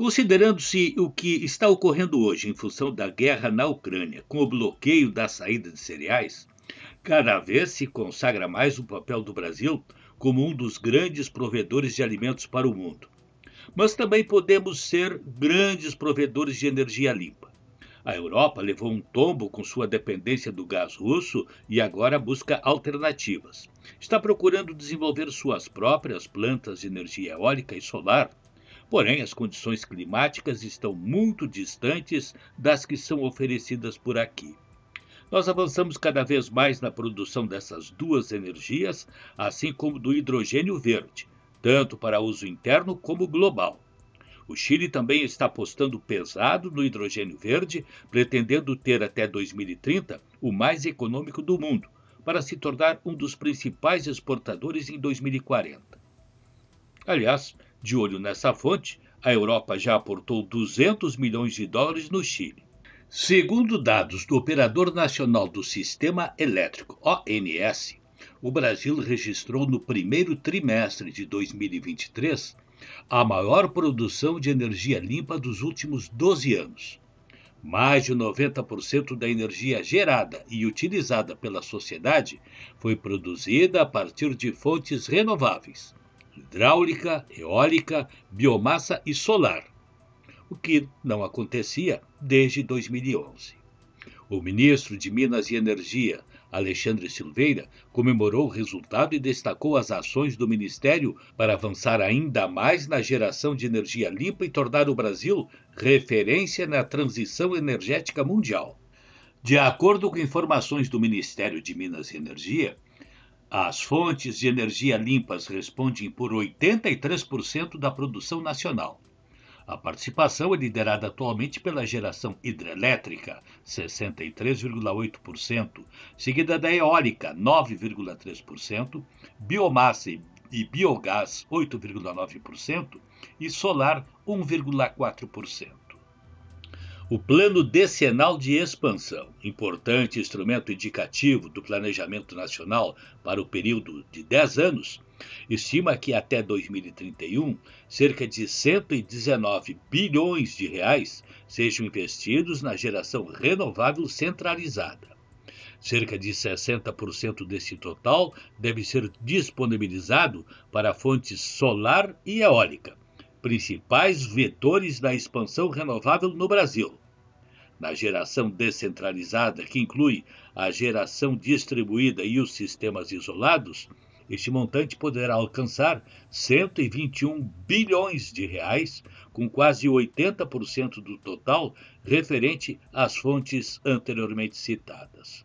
Considerando-se o que está ocorrendo hoje em função da guerra na Ucrânia, com o bloqueio da saída de cereais, cada vez se consagra mais o papel do Brasil como um dos grandes provedores de alimentos para o mundo. Mas também podemos ser grandes provedores de energia limpa. A Europa levou um tombo com sua dependência do gás russo e agora busca alternativas. Está procurando desenvolver suas próprias plantas de energia eólica e solar Porém, as condições climáticas estão muito distantes das que são oferecidas por aqui. Nós avançamos cada vez mais na produção dessas duas energias, assim como do hidrogênio verde, tanto para uso interno como global. O Chile também está apostando pesado no hidrogênio verde, pretendendo ter até 2030 o mais econômico do mundo, para se tornar um dos principais exportadores em 2040. Aliás, de olho nessa fonte, a Europa já aportou 200 milhões de dólares no Chile. Segundo dados do Operador Nacional do Sistema Elétrico, ONS, o Brasil registrou no primeiro trimestre de 2023 a maior produção de energia limpa dos últimos 12 anos. Mais de 90% da energia gerada e utilizada pela sociedade foi produzida a partir de fontes renováveis, hidráulica, eólica, biomassa e solar, o que não acontecia desde 2011. O ministro de Minas e Energia, Alexandre Silveira, comemorou o resultado e destacou as ações do Ministério para avançar ainda mais na geração de energia limpa e tornar o Brasil referência na transição energética mundial. De acordo com informações do Ministério de Minas e Energia, as fontes de energia limpas respondem por 83% da produção nacional. A participação é liderada atualmente pela geração hidrelétrica, 63,8%, seguida da eólica, 9,3%, biomassa e biogás, 8,9%, e solar, 1,4% o Plano Decenal de Expansão, importante instrumento indicativo do planejamento nacional para o período de 10 anos, estima que até 2031, cerca de 119 bilhões de reais sejam investidos na geração renovável centralizada. Cerca de 60% desse total deve ser disponibilizado para fontes solar e eólica, principais vetores da expansão renovável no Brasil na geração descentralizada, que inclui a geração distribuída e os sistemas isolados, este montante poderá alcançar 121 bilhões de reais, com quase 80% do total referente às fontes anteriormente citadas.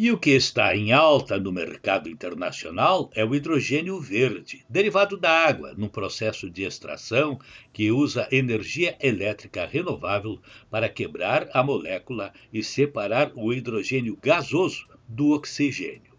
E o que está em alta no mercado internacional é o hidrogênio verde, derivado da água, num processo de extração que usa energia elétrica renovável para quebrar a molécula e separar o hidrogênio gasoso do oxigênio.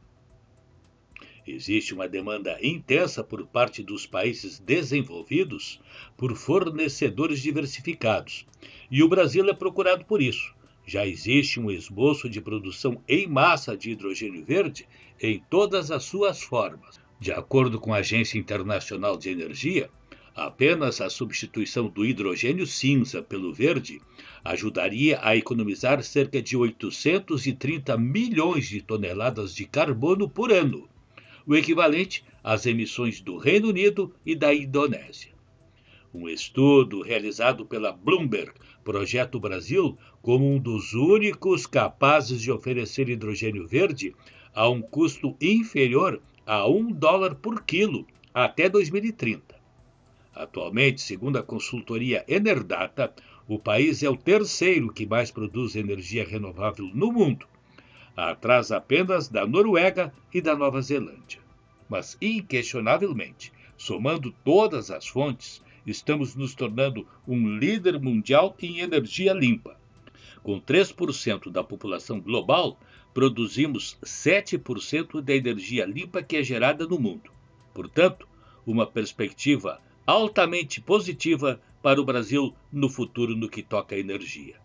Existe uma demanda intensa por parte dos países desenvolvidos por fornecedores diversificados, e o Brasil é procurado por isso já existe um esboço de produção em massa de hidrogênio verde em todas as suas formas. De acordo com a Agência Internacional de Energia, apenas a substituição do hidrogênio cinza pelo verde ajudaria a economizar cerca de 830 milhões de toneladas de carbono por ano, o equivalente às emissões do Reino Unido e da Indonésia. Um estudo realizado pela Bloomberg Projeto Brasil, como um dos únicos capazes de oferecer hidrogênio verde a um custo inferior a um dólar por quilo até 2030. Atualmente, segundo a consultoria Enerdata, o país é o terceiro que mais produz energia renovável no mundo, atrás apenas da Noruega e da Nova Zelândia. Mas, inquestionavelmente, somando todas as fontes, estamos nos tornando um líder mundial em energia limpa. Com 3% da população global, produzimos 7% da energia limpa que é gerada no mundo. Portanto, uma perspectiva altamente positiva para o Brasil no futuro no que toca a energia.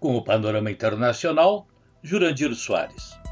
Com o panorama internacional, Jurandir Soares.